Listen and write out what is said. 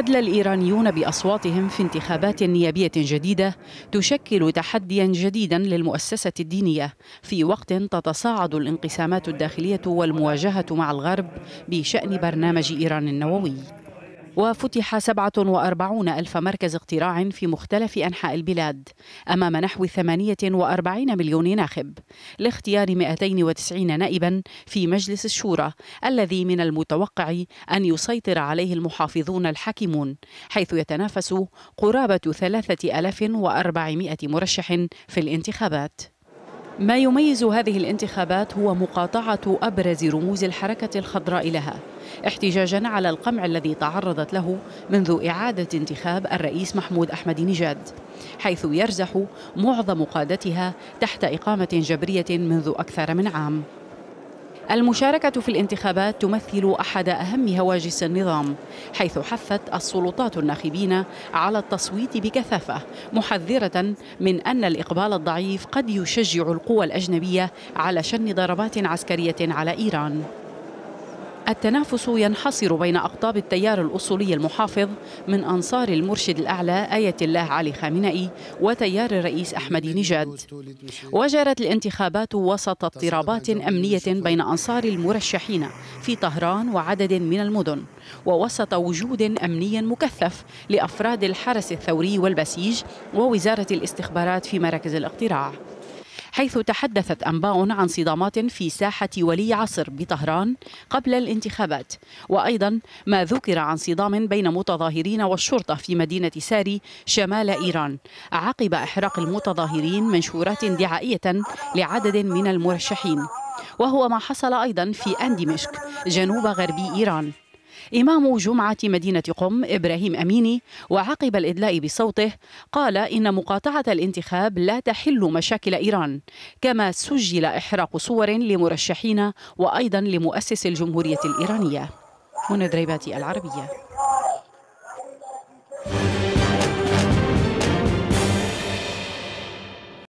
أدلى الإيرانيون بأصواتهم في انتخابات نيابية جديدة تشكل تحديا جديدا للمؤسسة الدينية في وقت تتصاعد الانقسامات الداخلية والمواجهة مع الغرب بشأن برنامج إيران النووي وفتح 47 ألف مركز اقتراع في مختلف أنحاء البلاد أمام نحو 48 مليون ناخب لاختيار 290 نائبا في مجلس الشورى الذي من المتوقع أن يسيطر عليه المحافظون الحاكمون حيث يتنافس قرابة 3400 مرشح في الانتخابات ما يميز هذه الانتخابات هو مقاطعة أبرز رموز الحركة الخضراء لها احتجاجا على القمع الذي تعرضت له منذ إعادة انتخاب الرئيس محمود أحمد نجاد حيث يرزح معظم قادتها تحت إقامة جبرية منذ أكثر من عام المشاركة في الانتخابات تمثل أحد أهم هواجس النظام حيث حثت السلطات الناخبين على التصويت بكثافة محذرة من أن الإقبال الضعيف قد يشجع القوى الأجنبية على شن ضربات عسكرية على إيران التنافس ينحصر بين أقطاب التيار الأصولي المحافظ من أنصار المرشد الأعلى آية الله علي خامنئي وتيار الرئيس أحمد نجاد وجرت الانتخابات وسط اضطرابات أمنية بين أنصار المرشحين في طهران وعدد من المدن ووسط وجود أمني مكثف لأفراد الحرس الثوري والبسيج ووزارة الاستخبارات في مراكز الاقتراع حيث تحدثت أنباء عن صدامات في ساحة ولي عصر بطهران قبل الانتخابات وأيضا ما ذكر عن صدام بين متظاهرين والشرطة في مدينة ساري شمال إيران عقب إحراق المتظاهرين منشورات دعائية لعدد من المرشحين وهو ما حصل أيضا في أندمشق جنوب غربي إيران إمام جمعة مدينة قم إبراهيم أميني وعقب الإدلاء بصوته قال إن مقاطعة الانتخاب لا تحل مشاكل إيران كما سجل إحراق صور لمرشحين وأيضا لمؤسس الجمهورية الإيرانية منى دريباتي العربية